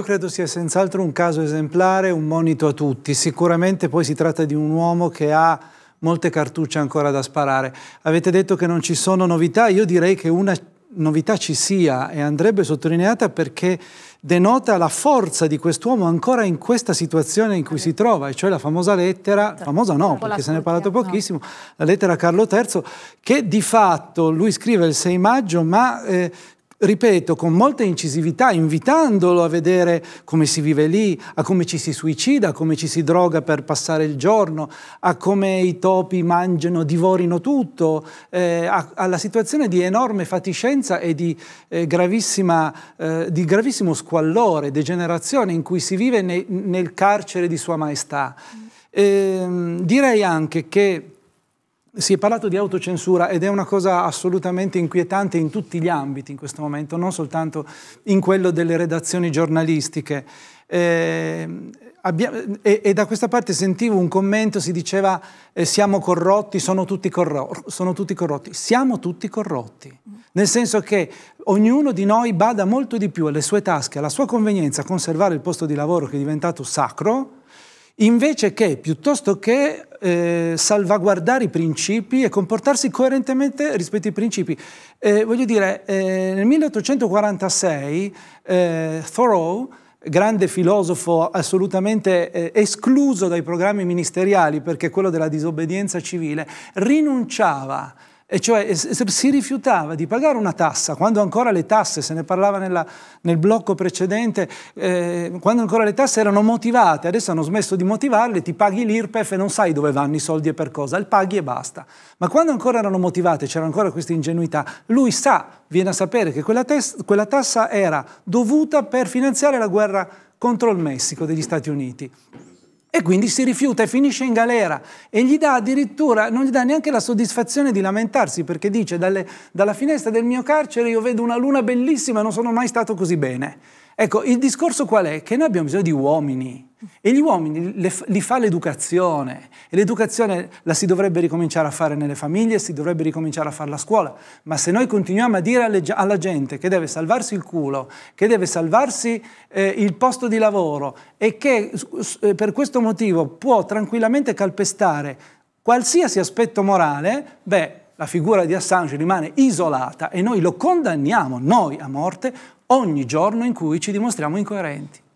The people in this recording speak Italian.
Io credo sia senz'altro un caso esemplare, un monito a tutti. Sicuramente poi si tratta di un uomo che ha molte cartucce ancora da sparare. Avete detto che non ci sono novità, io direi che una novità ci sia e andrebbe sottolineata perché denota la forza di quest'uomo ancora in questa situazione in cui si trova, e cioè la famosa lettera, certo. famosa no, perché se ne è parlato pochissimo, la lettera a Carlo III, che di fatto lui scrive il 6 maggio, ma eh, ripeto, con molta incisività, invitandolo a vedere come si vive lì, a come ci si suicida, a come ci si droga per passare il giorno, a come i topi mangiano, divorino tutto, eh, alla situazione di enorme fatiscenza e di, eh, eh, di, gravissimo squallore, degenerazione in cui si vive ne, nel carcere di Sua Maestà. Mm. Ehm, direi anche che si è parlato di autocensura ed è una cosa assolutamente inquietante in tutti gli ambiti in questo momento, non soltanto in quello delle redazioni giornalistiche. Eh, abbia, e, e, da questa parte sentivo un commento, si diceva eh, siamo corrotti, sono tutti, corro- sono tutti, corrotti. Siamo tutti corrotti, nel senso che ognuno di noi bada molto di più alle sue tasche, alla sua convenienza a conservare il posto di lavoro che è diventato sacro, invece che, piuttosto che eh, salvaguardare i principi e comportarsi coerentemente rispetto ai principi. Eh, voglio dire, eh, nel 1846 eh, Thoreau grande filosofo assolutamente eh, escluso dai programmi ministeriali perché quello della disobbedienza civile, rinunciava e cioè si rifiutava di pagare una tassa, quando ancora le tasse, se ne parlava nella, nel blocco precedente, eh, quando ancora le tasse erano motivate, adesso hanno smesso di motivarle, ti paghi l'IRPEF e non sai dove vanno i soldi e per cosa, il paghi e basta. Ma quando ancora erano motivate, c'era ancora questa ingenuità, lui sa, viene a sapere che quella, quella tassa era dovuta per finanziare la guerra contro il Messico degli Stati Uniti. E quindi si rifiuta e finisce in galera e gli dà addirittura, non gli dà neanche la soddisfazione di lamentarsi perché dice dalle, dalla finestra del mio carcere io vedo una luna bellissima, non sono mai stato così bene. Ecco, il discorso qual è? Che noi abbiamo bisogno di uomini e gli uomini le, li fa l'educazione e l'educazione la si dovrebbe ricominciare a fare nelle famiglie, si dovrebbe ricominciare a fare la scuola, ma se noi continuiamo a dire alle, alla gente che deve salvarsi il culo, che deve salvarsi eh, il posto di lavoro e che eh, per questo motivo può tranquillamente calpestare qualsiasi aspetto morale, beh, la figura di Assange rimane isolata e noi lo condanniamo, noi a morte, ogni giorno in cui ci dimostriamo incoerenti.